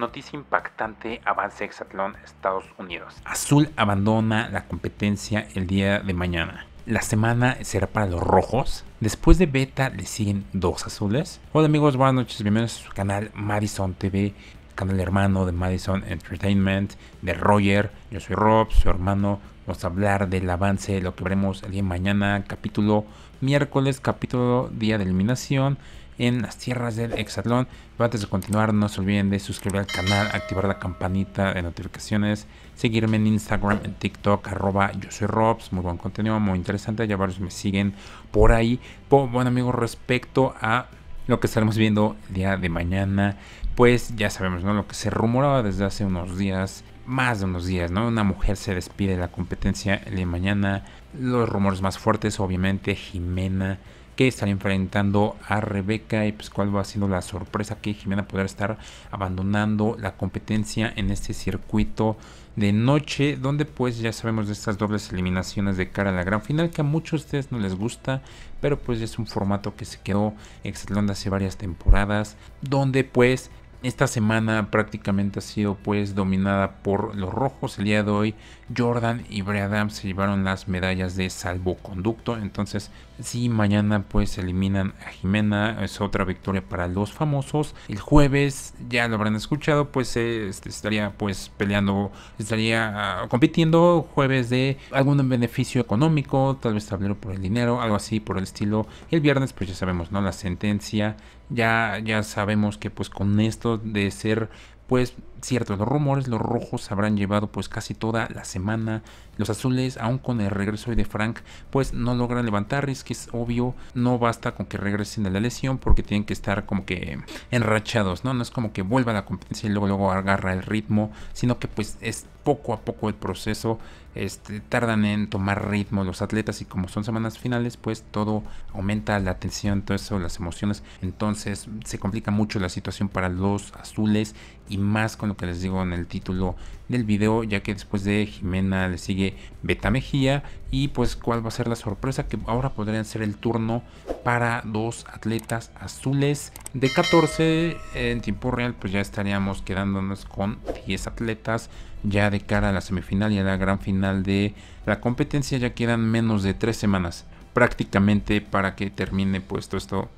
Noticia impactante, avance Hexatlón, Estados Unidos. Azul abandona la competencia el día de mañana. La semana será para los rojos. Después de beta le siguen dos azules. Hola amigos, buenas noches, bienvenidos a su canal Madison TV, canal hermano de Madison Entertainment, de Roger. Yo soy Rob, su hermano. Vamos a hablar del avance, lo que veremos el día de mañana, capítulo miércoles, capítulo día de eliminación en las tierras del Hexatlón. Pero antes de continuar, no se olviden de suscribir al canal, activar la campanita de notificaciones, seguirme en Instagram, en TikTok, arroba yo soy Robs, muy buen contenido, muy interesante, ya varios me siguen por ahí. Bueno amigos, respecto a lo que estaremos viendo el día de mañana, pues ya sabemos, ¿no? Lo que se rumoraba desde hace unos días, más de unos días, ¿no? Una mujer se despide de la competencia el día de mañana. Los rumores más fuertes, obviamente, Jimena que están enfrentando a Rebeca y pues cuál va siendo la sorpresa que Jimena podrá estar abandonando la competencia en este circuito de noche donde pues ya sabemos de estas dobles eliminaciones de cara a la gran final que a muchos de ustedes no les gusta pero pues es un formato que se quedó excelente hace varias temporadas donde pues esta semana prácticamente ha sido pues dominada por los rojos el día de hoy Jordan y Bradam se llevaron las medallas de salvoconducto. Entonces, si mañana pues eliminan a Jimena, es otra victoria para los famosos. El jueves, ya lo habrán escuchado, pues eh, este, estaría pues peleando, estaría ah, compitiendo jueves de algún beneficio económico, tal vez tablero por el dinero, algo así por el estilo. El viernes pues ya sabemos, ¿no? La sentencia, ya, ya sabemos que pues con esto de ser pues cierto, los rumores, los rojos habrán llevado pues casi toda la semana. Los azules, aún con el regreso de Frank, pues no logran levantar. Es que es obvio, no basta con que regresen de la lesión porque tienen que estar como que enrachados, ¿no? No es como que vuelva a la competencia y luego, luego agarra el ritmo, sino que pues es poco a poco el proceso. Este, tardan en tomar ritmo los atletas y como son semanas finales pues todo aumenta la tensión, todo eso, las emociones entonces se complica mucho la situación para los azules y más con que les digo en el título del video, ya que después de Jimena le sigue Beta Mejía y pues cuál va a ser la sorpresa que ahora podrían ser el turno para dos atletas azules de 14 en tiempo real, pues ya estaríamos quedándonos con 10 atletas ya de cara a la semifinal y a la gran final de la competencia, ya quedan menos de 3 semanas prácticamente para que termine puesto esto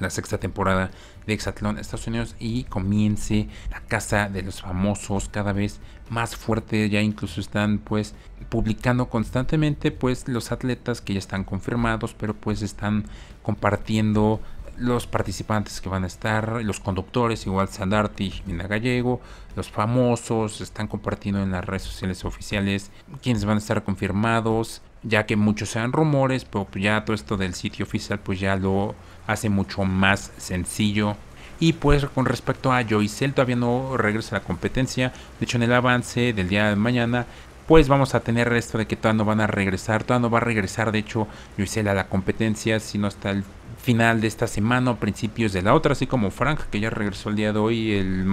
la sexta temporada de Exatlón Estados Unidos y comience la casa de los famosos cada vez más fuerte ya incluso están pues publicando constantemente pues los atletas que ya están confirmados pero pues están compartiendo los participantes que van a estar, los conductores, igual Sandarti, Jimena Gallego, los famosos, están compartiendo en las redes sociales oficiales quienes van a estar confirmados, ya que muchos sean rumores, pero ya todo esto del sitio oficial pues ya lo hace mucho más sencillo. Y pues con respecto a Joycel todavía no regresa a la competencia, de hecho en el avance del día de mañana pues vamos a tener esto de que todavía no van a regresar, todavía no va a regresar, de hecho, yo a la competencia, sino hasta el final de esta semana o principios de la otra, así como Frank, que ya regresó el día de hoy, el,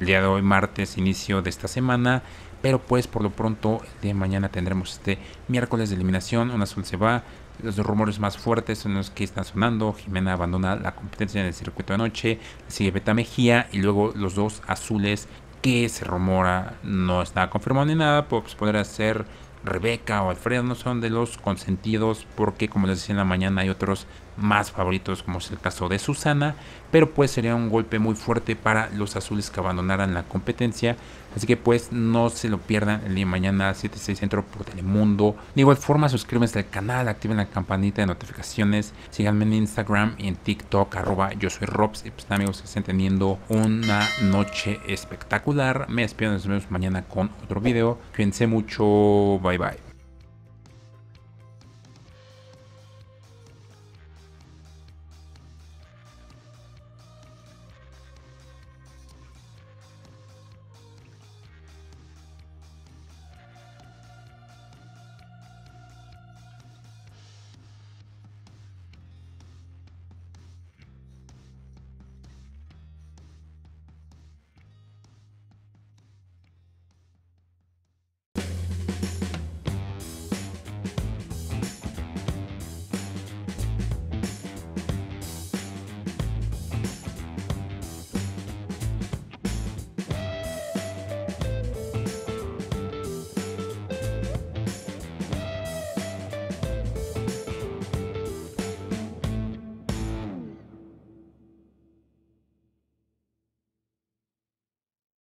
día de hoy martes, inicio de esta semana, pero pues por lo pronto de mañana tendremos este miércoles de eliminación, un azul se va, los rumores más fuertes son los que están sonando. Jimena abandona la competencia en el circuito de noche, sigue Beta Mejía y luego los dos azules que se rumora, no está confirmado ni nada, pues podría ser Rebeca o Alfredo, no son de los consentidos, porque como les decía en la mañana hay otros más favoritos como es el caso de Susana, pero pues sería un golpe muy fuerte para los azules que abandonaran la competencia, así que pues no se lo pierdan el día de mañana a Centro por Telemundo. De igual forma suscríbanse al canal, activen la campanita de notificaciones, síganme en Instagram y en TikTok arroba yo soy Robs y pues amigos que estén teniendo una noche espectacular. Me despido, nos vemos mañana con otro video. Cuídense mucho, bye bye.